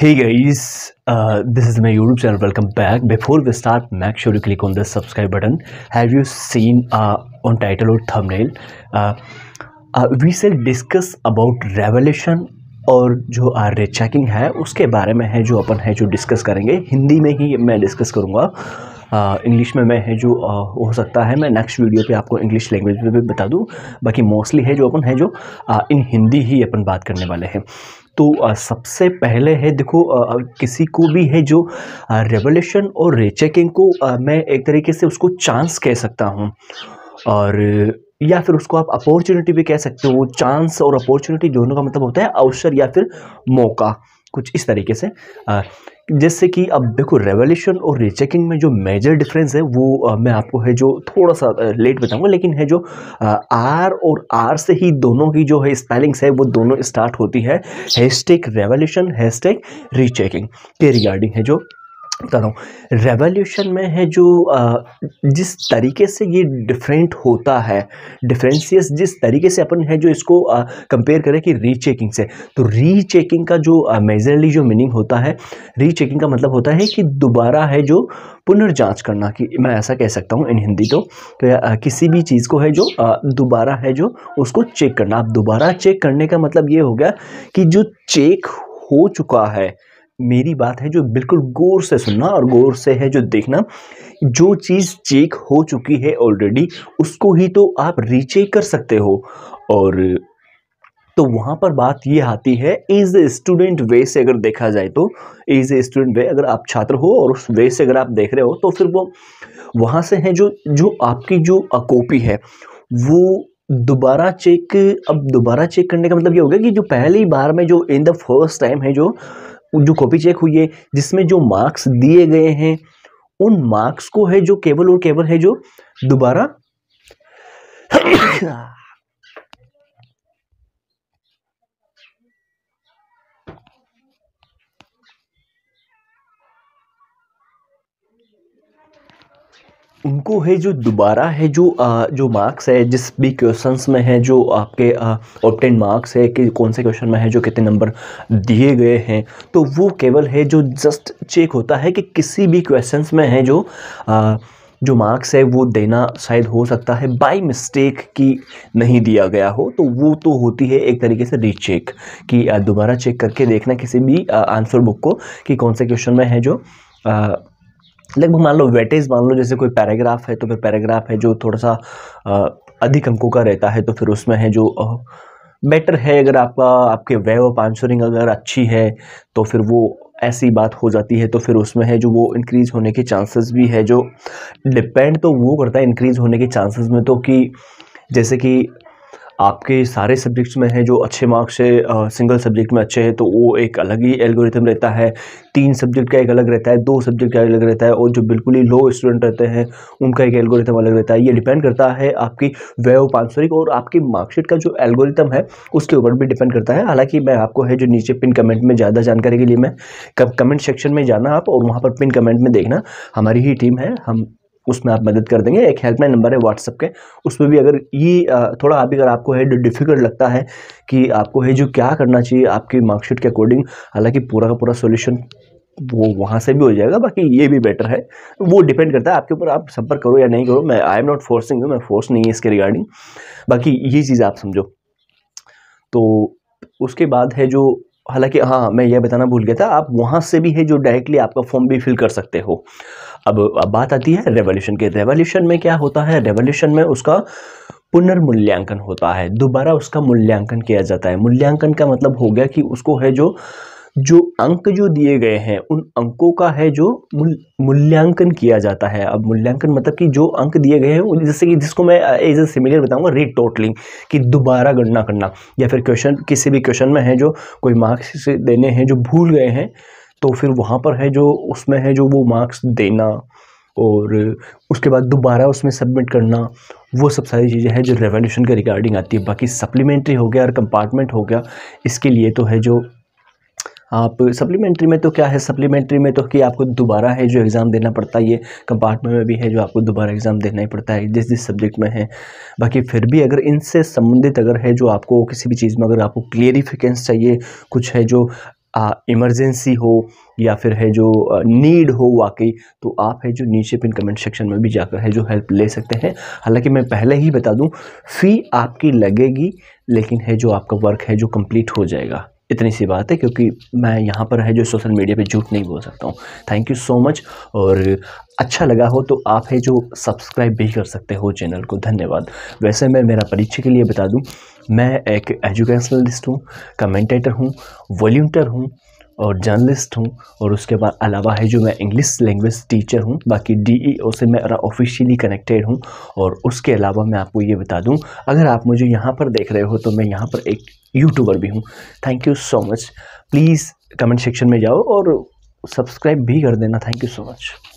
Hey guys, uh, this is my YouTube channel. Welcome back. Before we start, make sure you click on the subscribe button. Have you seen uh, on title or thumbnail? Uh, uh, we shall discuss about revelation और जो आर्य checking है उसके बारे में है जो अपन है जो डिस्कस करेंगे हिंदी में ही मैं डिस्कस करूँगा इंग्लिश में मैं है जो आ, हो सकता है मैं नेक्स्ट वीडियो पे आपको इंग्लिश लैंग्वेज में भी बता दूँ बाकी मोस्टली है जो अपन है जो आ, इन हिंदी ही अपन बात करने वाले हैं तो सबसे पहले है देखो किसी को भी है जो रेवोल्यूशन और रेचेकिंग को मैं एक तरीके से उसको चांस कह सकता हूँ और या फिर उसको आप अपॉर्चुनिटी भी कह सकते हो चांस और अपॉर्चुनिटी दोनों का मतलब होता है अवसर या फिर मौका कुछ इस तरीके से जैसे कि अब देखो रेवोल्यूशन और रीचेकिंग में जो मेजर डिफरेंस है वो आ, मैं आपको है जो थोड़ा सा लेट बताऊंगा लेकिन है जो आर और आर से ही दोनों की जो है स्पेलिंग्स है वो दोनों स्टार्ट होती है हैशटैग रेवोल्यूशन हैशटैग रीचेकिंग के रिगार्डिंग है जो बता रहा हूँ रेवोल्यूशन में है जो जिस तरीके से ये डिफरेंट होता है डिफरेंसियस जिस तरीके से अपन है जो इसको कंपेयर करें कि रीचेकिंग से तो रीचेकिंग का जो मेजरली जो मीनिंग होता है रीचेकिंग का मतलब होता है कि दोबारा है जो पुनर्जांच करना कि मैं ऐसा कह सकता हूँ इन हिंदी तो कि तो, किसी भी चीज़ को है जो दोबारा है जो उसको चेक करना अब दोबारा चेक करने का मतलब ये हो गया कि जो चेक हो चुका है मेरी बात है जो बिल्कुल गौर से सुनना और गौर से है जो देखना जो चीज़ चेक हो चुकी है ऑलरेडी उसको ही तो आप रीचेक कर सकते हो और तो वहाँ पर बात ये आती है एज ए स्टूडेंट वे से अगर देखा जाए तो एज ए स्टूडेंट वे अगर आप छात्र हो और उस वे से अगर आप देख रहे हो तो फिर वो वहाँ से है जो जो आपकी जो अकोपी है वो दोबारा चेक अब दोबारा चेक करने का मतलब ये हो गया कि जो पहली बार में जो इन द फर्स्ट टाइम है जो जो कॉपी चेक हुई है जिसमें जो मार्क्स दिए गए हैं उन मार्क्स को है जो केवल और केवल है जो दोबारा उनको है जो दोबारा है जो आ, जो मार्क्स है जिस भी क्वेश्चंस में है जो आपके ऑप्टेन मार्क्स है कि कौन से क्वेश्चन में है जो कितने नंबर दिए गए हैं तो वो केवल है जो जस्ट चेक होता है कि किसी भी क्वेश्चंस में है जो आ, जो मार्क्स है वो देना शायद हो सकता है बाय मिस्टेक की नहीं दिया गया हो तो वो तो होती है एक तरीके से रीचेक कि दोबारा चेक करके देखना किसी भी आंसर बुक को कि कौन से क्वेश्चन में है जो आ, लगभग मान लो वेटेज मान लो जैसे कोई पैराग्राफ है तो फिर पैराग्राफ है जो थोड़ा सा अधिक अंकों का रहता है तो फिर उसमें है जो बेटर है अगर आपका आपके वे ऑफ आंसरिंग अगर अच्छी है तो फिर वो ऐसी बात हो जाती है तो फिर उसमें है जो वो इंक्रीज़ होने के चांसेस भी है जो डिपेंड तो वो करता है इंक्रीज़ होने के चांसेस में तो कि जैसे कि आपके सारे सब्जेक्ट्स में हैं जो अच्छे मार्क्स से सिंगल सब्जेक्ट में अच्छे हैं तो वो एक अलग ही एल्गोरिथम रहता है तीन सब्जेक्ट का एक अलग रहता है दो सब्जेक्ट का अलग रहता है और जो बिल्कुल ही लो स्टूडेंट रहते हैं उनका एक एल्गोरिथम अलग रहता है ये डिपेंड करता है आपकी वे पांसरिक और आपकी मार्कशीट का जो एल्गोरिथम है उसके ऊपर भी डिपेंड करता है हालांकि मैं आपको है जो नीचे पिन कमेंट में ज़्यादा जानकारी के लिए मैं कमेंट सेक्शन में जाना आप और वहाँ पर पिन कमेंट में देखना हमारी ही टीम है हम उसमें आप मदद कर देंगे एक हेल्पलाइन नंबर है व्हाट्सअप के उसमें भी अगर ये थोड़ा आप अगर आपको है डिफ़िकल्ट लगता है कि आपको है जो क्या करना चाहिए आपकी मार्कशीट के अकॉर्डिंग हालांकि पूरा का पूरा सोल्यूशन वो वहाँ से भी हो जाएगा बाकी ये भी बेटर है वो डिपेंड करता है आपके ऊपर आप संपर्क करो या नहीं करो मैं आई एम नॉट फोर्सिंग मैं फोर्स नहीं है इसके रिगार्डिंग बाकी ये चीज़ आप समझो तो उसके बाद है जो हालांकि हाँ मैं यह बताना भूल गया था आप वहाँ से भी है जो डायरेक्टली आपका फॉर्म भी फिल कर सकते हो अब अब बात आती है रेवोल्यूशन की रेवोल्यूशन में क्या होता है रेवोल्यूशन में उसका पुनर्मूल्यांकन होता है दोबारा उसका मूल्यांकन किया जाता है मूल्यांकन का मतलब हो गया कि उसको है जो जो अंक जो दिए गए हैं उन अंकों का है जो मूल मूल्यांकन किया जाता है अब मूल्यांकन मतलब कि जो अंक दिए गए हैं जैसे कि जिसको मैं एज ए सिमिलर बताऊंगा री टोटलिंग कि दोबारा गणना करना या फिर क्वेश्चन किसी भी क्वेश्चन में है जो कोई मार्क्स देने हैं जो भूल गए हैं तो फिर वहाँ पर है जो उसमें है जो वो मार्क्स देना और उसके बाद दोबारा उसमें सबमिट करना वो सब सारी चीज़ें हैं जो रेवोल्यूशन के रिगार्डिंग आती है बाकी सप्लीमेंट्री हो गया और कंपार्टमेंट हो गया इसके लिए तो है जो आप सप्लीमेंट्री में तो क्या है सप्लीमेंट्री में तो कि आपको दोबारा है जो एग्ज़ाम देना पड़ता है ये कंपार्टमेंट में भी है जो आपको दोबारा एग्ज़ाम देना ही पड़ता है जिस जिस सब्जेक्ट में है बाकी फिर भी अगर इनसे संबंधित अगर है जो आपको किसी भी चीज़ में अगर आपको क्लियरिफिकेंस चाहिए कुछ है जो इमरजेंसी हो या फिर है जो नीड हो वाकई तो आप है जो नीचे पिन कमेंट सेक्शन में भी जाकर है जो हेल्प ले सकते हैं हालांकि मैं पहले ही बता दूं फ़ी आपकी लगेगी लेकिन है जो आपका वर्क है जो कंप्लीट हो जाएगा इतनी सी बात है क्योंकि मैं यहाँ पर है जो सोशल मीडिया पे झूठ नहीं बोल सकता हूँ थैंक यू सो मच और अच्छा लगा हो तो आप है जो सब्सक्राइब भी कर सकते हो चैनल को धन्यवाद वैसे मैं मेरा परिचय के लिए बता दूँ मैं एक एजुकेशनलिस्ट हूँ कमेंटेटर हूँ वॉल्यूटर हूँ और जर्नलिस्ट हूँ और उसके बाद अलावा है जो मैं इंग्लिश लैंग्वेज टीचर हूँ बाकी डी e से मैं ऑफिशियली कनेक्टेड हूँ और उसके अलावा मैं आपको ये बता दूँ अगर आप मुझे यहाँ पर देख रहे हो तो मैं यहाँ पर एक यूट्यूबर भी हूँ thank you so much please comment section में जाओ और सब्सक्राइब भी कर देना थैंक यू सो मच